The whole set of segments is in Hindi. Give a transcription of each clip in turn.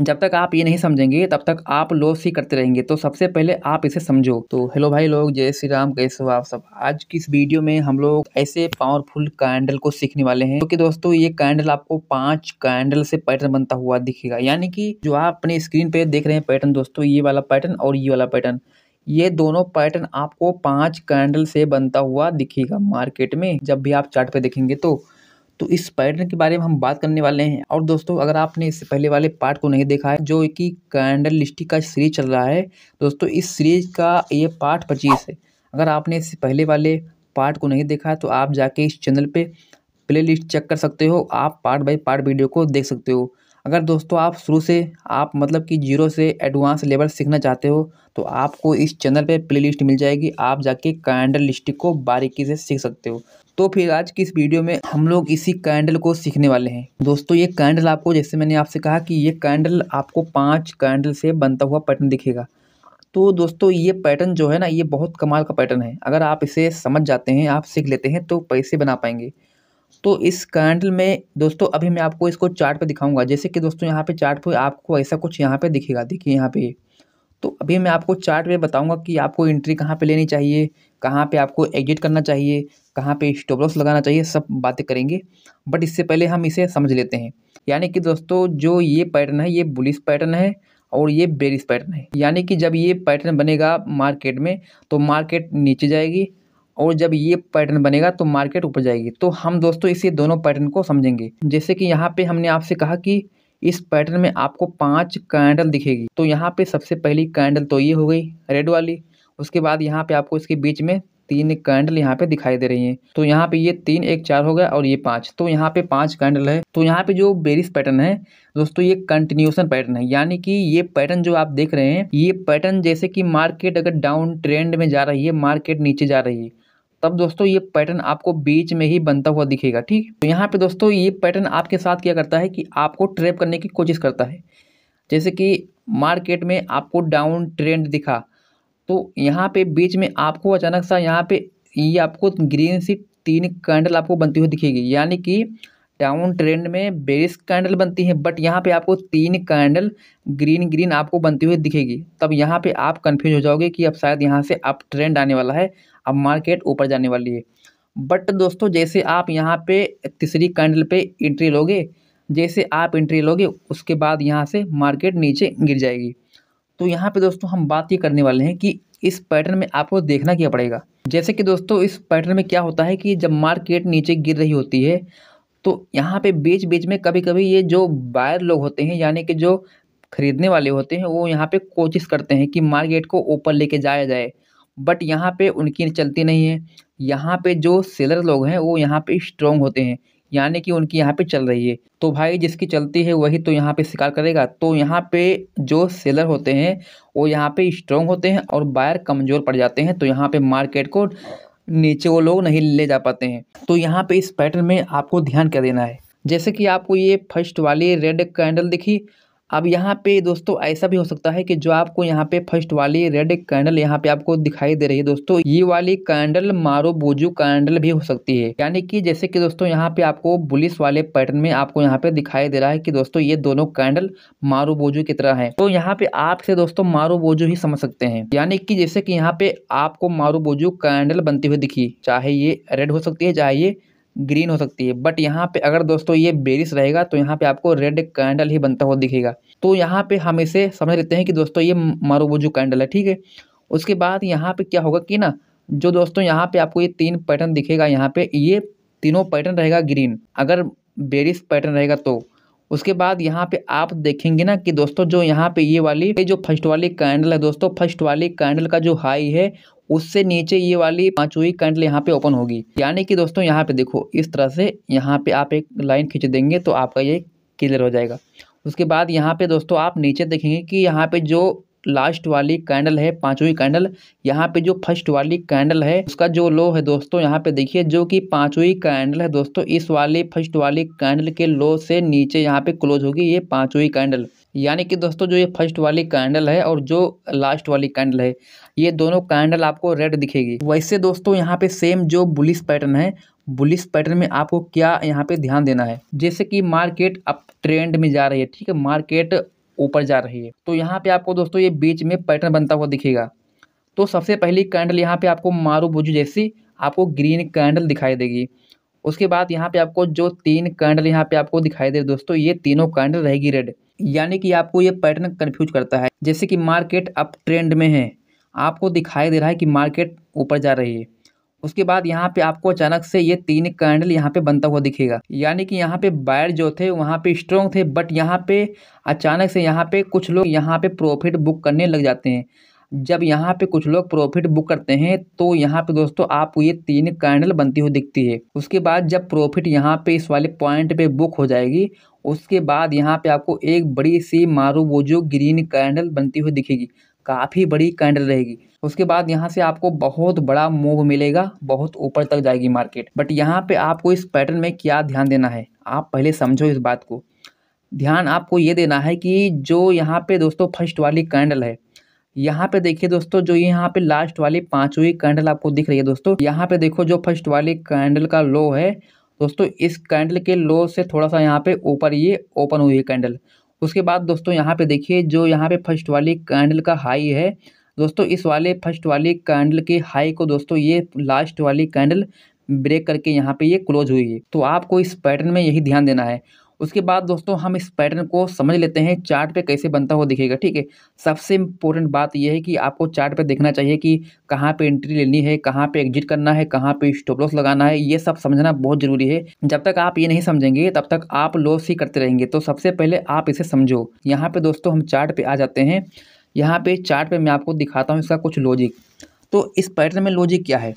जब तक आप ये नहीं समझेंगे तब तक आप लॉस ही करते रहेंगे तो सबसे पहले आप इसे समझो तो हेलो भाई लोग जय श्री राम कैसे हो आप सब आज की इस वीडियो में हम लोग ऐसे पावरफुल कैंडल को सीखने वाले हैं क्योंकि तो दोस्तों ये कैंडल आपको पांच कैंडल से पैटर्न बनता हुआ दिखेगा यानी कि जो आप अपने स्क्रीन पे देख रहे हैं पैटर्न दोस्तों ये वाला पैटर्न और ये वाला पैटर्न ये दोनों पैटर्न आपको पांच कैंडल से बनता हुआ दिखेगा मार्केट में जब भी आप चार्ट पे देखेंगे तो तो इस पैटर्न के बारे में हम बात करने वाले हैं और दोस्तों अगर आपने इससे पहले वाले पार्ट को नहीं देखा है जो कि कैंडल लिस्टिक का सीरीज चल रहा है दोस्तों इस सीरीज का ये पार्ट पच्चीस है अगर आपने इससे पहले वाले पार्ट को नहीं देखा है तो आप जाके इस चैनल पर प्ले चेक कर सकते हो आप पार्ट बाई पार्ट वीडियो को देख सकते हो अगर दोस्तों आप शुरू से आप मतलब कि जीरो से एडवांस लेवल सीखना चाहते हो तो आपको इस चैनल पे प्लेलिस्ट मिल जाएगी आप जाके कैंडल लिस्टिक को बारीकी से सीख सकते हो तो फिर आज की इस वीडियो में हम लोग इसी कैंडल को सीखने वाले हैं दोस्तों ये कैंडल आपको जैसे मैंने आपसे कहा कि ये कैंडल आपको पाँच कैंडल से बनता हुआ पैटर्न दिखेगा तो दोस्तों ये पैटर्न जो है ना ये बहुत कमाल का पैटर्न है अगर आप इसे समझ जाते हैं आप सीख लेते हैं तो पैसे बना पाएंगे तो इस कैंडल में दोस्तों अभी मैं आपको इसको चार्ट पे दिखाऊंगा जैसे कि दोस्तों यहाँ पे चार्ट पे आपको ऐसा कुछ यहाँ पे दिखेगा देखिए यहाँ पे तो अभी मैं आपको चार्ट में बताऊंगा कि आपको एंट्री कहाँ पे लेनी चाहिए कहाँ पे आपको एग्जिट करना चाहिए कहाँ पे स्टॉप लॉस लगाना चाहिए सब बातें करेंगे बट इससे पहले हम इसे समझ लेते हैं यानी कि दोस्तों जो ये पैटर्न है ये बुलिस पैटर्न है और ये बेरिस पैटर्न है यानी कि जब ये पैटर्न बनेगा मार्केट में तो मार्केट नीचे जाएगी और जब ये पैटर्न बनेगा तो मार्केट ऊपर जाएगी तो हम दोस्तों इसे दोनों पैटर्न को समझेंगे जैसे कि यहाँ पे हमने आपसे कहा कि इस पैटर्न में आपको पांच कैंडल दिखेगी तो यहाँ पे सबसे पहली कैंडल तो ये हो गई रेड वाली उसके बाद यहाँ पे आपको इसके बीच में तीन कैंडल यहाँ पे दिखाई दे रही हैं तो यहाँ पे ये तीन एक चार हो गया और ये पांच तो यहाँ पे पांच कैंडल है तो यहाँ पे जो बेरिस पैटर्न है दोस्तों ये कंटिन्यूशन पैटर्न है यानी कि ये पैटर्न जो आप देख रहे हैं ये पैटर्न जैसे कि मार्केट अगर डाउन ट्रेंड में जा रही है मार्केट नीचे जा रही है तब दोस्तों ये पैटर्न आपको बीच में ही बनता हुआ दिखेगा ठीक तो यहाँ पे दोस्तों ये पैटर्न आपके साथ क्या करता है कि आपको ट्रैप करने की कोशिश करता है जैसे कि मार्केट में आपको डाउन ट्रेंड दिखा तो यहाँ पे बीच में आपको अचानक सा यहाँ पे ये आपको ग्रीन सी तीन कैंडल आपको बनती हुई दिखेगी यानी कि डाउन ट्रेंड में बेरिस कैंडल बनती है बट यहाँ पे आपको तीन कैंडल ग्रीन ग्रीन आपको बनती हुई दिखेगी तब यहाँ पे आप कंफ्यूज हो जाओगे कि अब शायद यहाँ से अब ट्रेंड आने वाला है अब मार्केट ऊपर जाने वाली है बट दोस्तों जैसे आप यहाँ पे तीसरी कैंडल पे एंट्री लोगे जैसे आप एंट्री लोगे उसके बाद यहाँ से मार्केट नीचे गिर जाएगी तो यहाँ पर दोस्तों हम बात ये करने वाले हैं कि इस पैटर्न में आपको देखना क्या पड़ेगा जैसे कि दोस्तों इस पैटर्न में क्या होता है कि जब मार्केट नीचे गिर रही होती है तो यहाँ पे बीच बीच में कभी कभी ये जो बायर लोग होते हैं यानी कि जो खरीदने वाले होते हैं वो यहाँ पे कोशिश करते हैं कि मार्केट को ऊपर लेके जाया जाए बट यहाँ पे उनकी चलती नहीं है यहाँ पे जो सेलर लोग हैं वो यहाँ पे स्ट्रोंग होते हैं यानी कि उनकी यहाँ पे चल रही है तो भाई जिसकी चलती है वही तो यहाँ पे शिकार करेगा तो यहाँ पे जो सेलर होते हैं वो यहाँ पे स्ट्रोंग होते हैं और बायर कमज़ोर पड़ जाते हैं तो यहाँ पे मार्केट को नीचे वो लोग नहीं ले जा पाते हैं तो यहाँ पे इस पैटर्न में आपको ध्यान क्या देना है जैसे कि आपको ये फर्स्ट वाली रेड कैंडल दिखी अब यहाँ पे दोस्तों ऐसा भी हो सकता है कि जो आपको यहाँ पे फर्स्ट वाली रेड कैंडल यहाँ पे आपको दिखाई दे रही है दोस्तों ये वाली कैंडल मारो बोजू कैंडल भी हो सकती है यानी कि जैसे कि दोस्तों यहाँ पे आपको बुलिस वाले पैटर्न में आपको यहाँ पे दिखाई दे रहा है कि दोस्तों ये दोनों कैंडल मारो बोजू की तरह है तो यहाँ पे आप से दोस्तों मारो बोजू ही समझ सकते हैं यानी कि जैसे कि यहाँ पे आपको मारो बोजू कैंडल बनती हुई दिखी चाहे ये रेड हो सकती है चाहे ये ग्रीन हो सकती है बट यहाँ पे अगर दोस्तों ये बेरिस रहेगा तो यहाँ पे आपको रेड कैंडल ही बनता हुआ दिखेगा तो यहाँ पे हम इसे समझ लेते हैं कि दोस्तों ये जो कैंडल है ठीक है उसके बाद यहाँ पे क्या होगा कि ना जो दोस्तों यहाँ पे आपको ये तीन पैटर्न दिखेगा यहाँ पे ये तीनों पैटर्न रहेगा ग्रीन अगर बेरिस पैटर्न रहेगा तो उसके बाद यहाँ पे आप देखेंगे ना कि दोस्तों जो यहाँ पे ये वाली ये जो फर्स्ट वाली कैंडल है दोस्तों फर्स्ट वाली कैंडल का जो हाई है उससे नीचे ये वाली पांचवी कैंडल यहाँ पे ओपन होगी यानी कि दोस्तों यहाँ पे देखो इस तरह से यहाँ पे आप एक लाइन खींच देंगे तो आपका ये क्लियर हो जाएगा उसके बाद यहाँ पे दोस्तों आप नीचे देखेंगे कि यहाँ पे जो लास्ट वाली कैंडल है पांचवी कैंडल यहाँ पे जो फर्स्ट वाली कैंडल है उसका जो लो है दोस्तों यहाँ पे देखिए जो कि पांचवी कैंडल है दोस्तों इस वाली फर्स्ट वाली कैंडल के लो से नीचे यहाँ पे क्लोज होगी ये पांचवी कैंडल यानी कि दोस्तों जो ये फर्स्ट वाली कैंडल है और जो लास्ट वाली कैंडल है ये दोनों कैंडल आपको रेड दिखेगी वैसे दोस्तों यहाँ पे सेम जो बुलिस पैटर्न है बुलिस पैटर्न में आपको क्या यहाँ पे ध्यान देना है जैसे कि मार्केट अब ट्रेंड में जा रही है ठीक है मार्केट ऊपर जा रही है तो यहाँ पे आपको दोस्तों ये बीच में पैटर्न बनता हुआ दिखेगा तो सबसे पहली कैंडल यहाँ पे आपको मारू भुजू जैसी आपको ग्रीन कैंडल दिखाई देगी उसके बाद यहाँ पे आपको जो तीन कैंडल यहाँ पे आपको दिखाई दे दोस्तों ये तीनों कैंडल रहेगी रेड यानी कि आपको ये पैटर्न कन्फ्यूज करता है जैसे कि मार्केट अप ट्रेंड में है आपको दिखाई दे रहा है कि मार्केट ऊपर जा रही है उसके बाद यहाँ पे आपको अचानक से ये तीन कैंडल यहाँ पे बनता हुआ दिखेगा यानी कि यहाँ पे बायर जो थे वहाँ पे स्ट्रॉन्ग थे बट यहाँ पे अचानक से यहाँ पे कुछ लोग यहाँ पे प्रॉफिट बुक करने लग जाते हैं जब यहाँ पे कुछ लोग प्रॉफिट बुक करते हैं तो यहाँ पे दोस्तों आपको ये तीन कैंडल बनती हुई दिखती है उसके बाद जब प्रॉफिट यहाँ पे इस वाले पॉइंट पे बुक हो जाएगी उसके बाद यहाँ पे आपको एक बड़ी सी मारूबोजो ग्रीन कैंडल बनती हुई दिखेगी काफ़ी बड़ी कैंडल रहेगी उसके बाद यहाँ से आपको बहुत बड़ा मूव मिलेगा बहुत ऊपर तक जाएगी मार्केट बट यहाँ पे आपको इस पैटर्न में क्या ध्यान देना है आप पहले समझो इस बात को ध्यान आपको ये देना है कि जो यहाँ पे दोस्तों फर्स्ट वाली कैंडल है यहाँ पे देखिए दोस्तों जो यहाँ पे लास्ट वाली पांचवी कैंडल आपको दिख रही है दोस्तों यहाँ पे देखो जो फर्स्ट वाली कैंडल का लो है दोस्तों इस कैंडल के लो से थोड़ा सा यहाँ पे ऊपर ये ओपन हुई है कैंडल उसके बाद दोस्तों यहाँ पे देखिए जो यहाँ पे फर्स्ट वाली कैंडल का हाई है दोस्तों इस वाले फर्स्ट वाली कैंडल के हाई को दोस्तों ये लास्ट वाली कैंडल ब्रेक करके यहाँ पे ये क्लोज हुई है तो आपको इस पैटर्न में यही ध्यान देना है उसके बाद दोस्तों हम इस पैटर्न को समझ लेते हैं चार्ट पे कैसे बनता हुआ दिखेगा ठीक है सबसे इम्पोर्टेंट बात यह है कि आपको चार्ट पे देखना चाहिए कि कहाँ पे एंट्री लेनी है कहाँ पे एग्जिट करना है कहाँ पे स्टॉप लॉस लगाना है ये सब समझना बहुत ज़रूरी है जब तक आप ये नहीं समझेंगे तब तक आप लॉस ही करते रहेंगे तो सबसे पहले आप इसे समझो यहाँ पर दोस्तों हम चार्ट आ जाते हैं यहाँ पर चार्ट मैं आपको दिखाता हूँ इसका कुछ लॉजिक तो इस पैटर्न में लॉजिक क्या है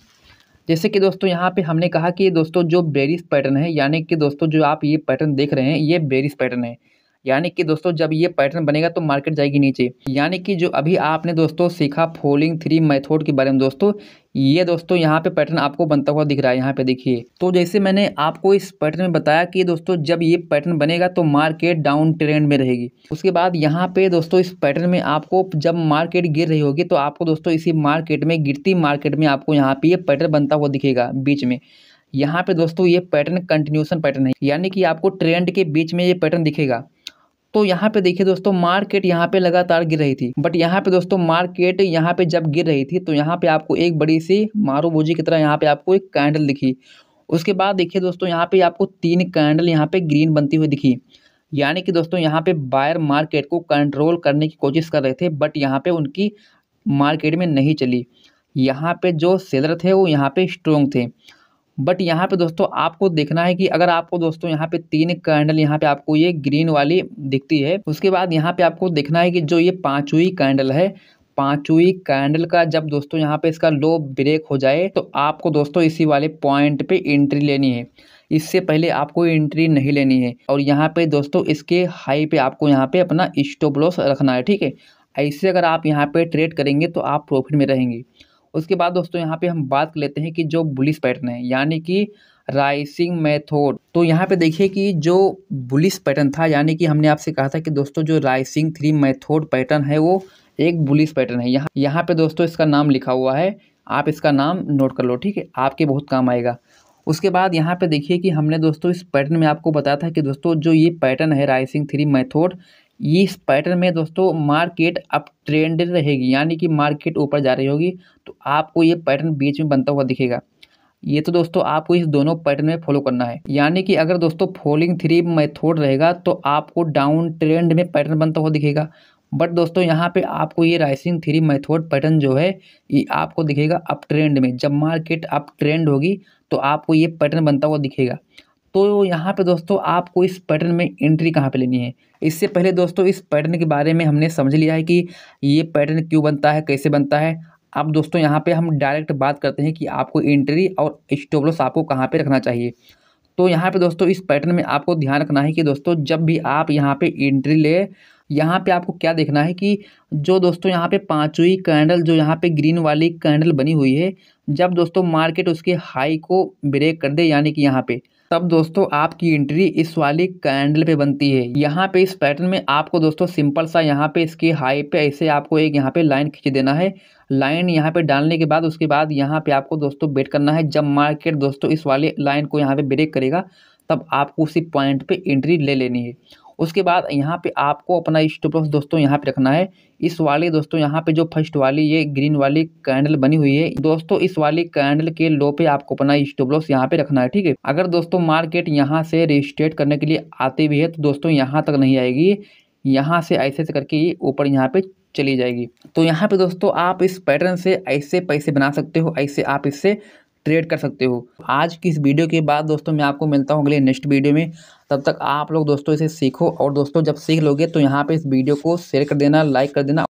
जैसे कि दोस्तों यहाँ पे हमने कहा कि दोस्तों जो बेरिस पैटर्न है यानी कि दोस्तों जो आप ये पैटर्न देख रहे हैं ये बेरिस पैटर्न है यानी कि दोस्तों जब ये पैटर्न बनेगा तो मार्केट जाएगी नीचे यानी कि जो अभी आपने दोस्तों सीखा फोलिंग थ्री मेथोड के बारे में दोस्तों ये दोस्तों यहाँ पे पैटर्न आपको बनता हुआ दिख रहा है यहाँ पे देखिए तो जैसे मैंने आपको इस पैटर्न में बताया कि दोस्तों जब ये पैटर्न बनेगा तो मार्केट डाउन ट्रेंड में रहेगी उसके बाद यहाँ पे दोस्तों इस पैटर्न में आपको जब मार्केट गिर रही होगी तो आपको दोस्तों इसी मार्केट में गिरती मार्केट में आपको यहाँ पे ये पैटर्न बनता हुआ दिखेगा बीच में यहाँ पे दोस्तों ये पैटर्न कंटिन्यूशन पैटर्न है यानी कि आपको ट्रेंड के बीच में ये पैटर्न दिखेगा तो यहाँ पे देखिए दोस्तों मार्केट यहाँ पे लगातार गिर रही थी बट यहाँ पे दोस्तों मार्केट यहाँ पे जब गिर रही थी तो यहाँ पे आपको एक बड़ी सी मारूबोजी की तरह यहाँ पे आपको एक कैंडल दिखी उसके बाद देखिए दोस्तों यहाँ पे आपको तीन कैंडल यहाँ पे ग्रीन बनती हुई दिखी यानी कि दोस्तों यहाँ पे बायर मार्केट को कंट्रोल करने की कोशिश कर रहे थे बट यहाँ पे उनकी मार्केट में नहीं चली यहाँ पे जो सेलर थे वो यहाँ पे स्ट्रोंग थे बट यहाँ पे दोस्तों आपको देखना है कि अगर आपको दोस्तों यहाँ पे तीन कैंडल यहाँ पे आपको ये ग्रीन वाली दिखती है उसके बाद यहाँ पे आपको देखना है कि जो ये पांचवी कैंडल है पांचवी कैंडल का जब दोस्तों यहाँ पे इसका लो ब्रेक हो जाए तो आपको दोस्तों इसी वाले पॉइंट पे एंट्री लेनी है इससे पहले आपको एंट्री नहीं लेनी है और यहाँ पे दोस्तों इसके हाई पे आपको यहाँ पे अपना स्टॉप लॉस रखना है ठीक है ऐसे अगर आप यहाँ पे ट्रेड करेंगे तो आप प्रॉफिट में रहेंगे उसके बाद दोस्तों यहाँ पे हम बात लेते हैं कि जो बुलिस पैटर्न है यानी कि राइसिंग मेथोड तो यहाँ पे देखिए कि जो बुलिस पैटर्न था यानी कि हमने आपसे कहा था कि दोस्तों जो राइसिंग थ्री मेथोड पैटर्न है वो एक बुलिस पैटर्न है यहाँ यहाँ पे दोस्तों इसका नाम लिखा हुआ है आप इसका नाम नोट कर लो ठीक है आपके बहुत काम आएगा उसके बाद यहाँ पे देखिए कि हमने दोस्तों इस पैटर्न में आपको बताया था कि दोस्तों जो ये पैटर्न है राइसिंग थ्री मेथोड इस पैटर्न में दोस्तों मार्केट अप ट्रेंडेड रहेगी यानी कि मार्केट ऊपर जा रही होगी तो आपको ये पैटर्न बीच में बनता हुआ दिखेगा ये तो दोस्तों आपको इस दोनों पैटर्न में फॉलो करना है यानी कि अगर दोस्तों फॉलिंग थ्री मेथोड रहेगा तो आपको डाउन ट्रेंड में पैटर्न बनता हुआ दिखेगा बट दोस्तों यहाँ पे आपको ये राइसिंग थ्री मेथोड पैटर्न जो है ये आपको दिखेगा अप ट्रेंड में जब मार्केट अप ट्रेंड होगी तो आपको ये पैटर्न बनता हुआ दिखेगा तो यहाँ पे दोस्तों आपको इस पैटर्न में एंट्री कहाँ पे लेनी है इससे पहले दोस्तों इस पैटर्न के बारे में हमने समझ लिया है कि ये पैटर्न क्यों बनता है कैसे बनता है अब दोस्तों यहाँ पे हम डायरेक्ट बात करते हैं कि आपको एंट्री और स्टोबलोस आपको कहाँ पे रखना चाहिए तो यहाँ पे दोस्तों इस पैटर्न में आपको ध्यान रखना है कि दोस्तों जब भी आप यहाँ पर एंट्री ले यहाँ पर आपको क्या देखना है कि जो दोस्तों यहाँ पर पाँचवीं कैंडल जो यहाँ पर ग्रीन वाली कैंडल बनी हुई है जब दोस्तों मार्केट उसके हाई को ब्रेक कर दे यानी कि यहाँ पर तब दोस्तों आपकी एंट्री इस वाली कैंडल पे बनती है यहाँ पे इस पैटर्न में आपको दोस्तों सिंपल सा यहाँ पे इसके हाई पे ऐसे आपको एक यहाँ पे लाइन खींच देना है लाइन यहाँ पे डालने के बाद उसके बाद यहाँ पे आपको दोस्तों बेट करना है जब मार्केट दोस्तों इस वाले लाइन को यहाँ पे ब्रेक करेगा तब आपको उसी पॉइंट पे एंट्री ले लेनी है उसके बाद यहाँ पे आपको अपना स्टॉप लॉस दोस्तों यहाँ पे रखना है इस वाले दोस्तों यहाँ पे जो फर्स्ट वाली ये ग्रीन वाली कैंडल बनी हुई है दोस्तों इस वाली कैंडल के लो पे आपको अपना स्टॉप लॉस यहाँ पे रखना है ठीक है अगर दोस्तों मार्केट यहाँ से रजिस्ट्रेट करने के लिए आती भी है तो दोस्तों यहाँ तक नहीं आएगी यहाँ से ऐसे ऐसे करके ऊपर यहाँ पे चली जाएगी तो यहाँ पे दोस्तों आप इस पैटर्न से ऐसे पैसे बना सकते हो ऐसे आप इससे ट्रेड कर सकते हो आज की इस वीडियो के बाद दोस्तों मैं आपको मिलता हूँ अगले नेक्स्ट वीडियो में तब तक आप लोग दोस्तों इसे सीखो और दोस्तों जब सीख लोगे तो यहाँ पे इस वीडियो को शेयर कर देना लाइक कर देना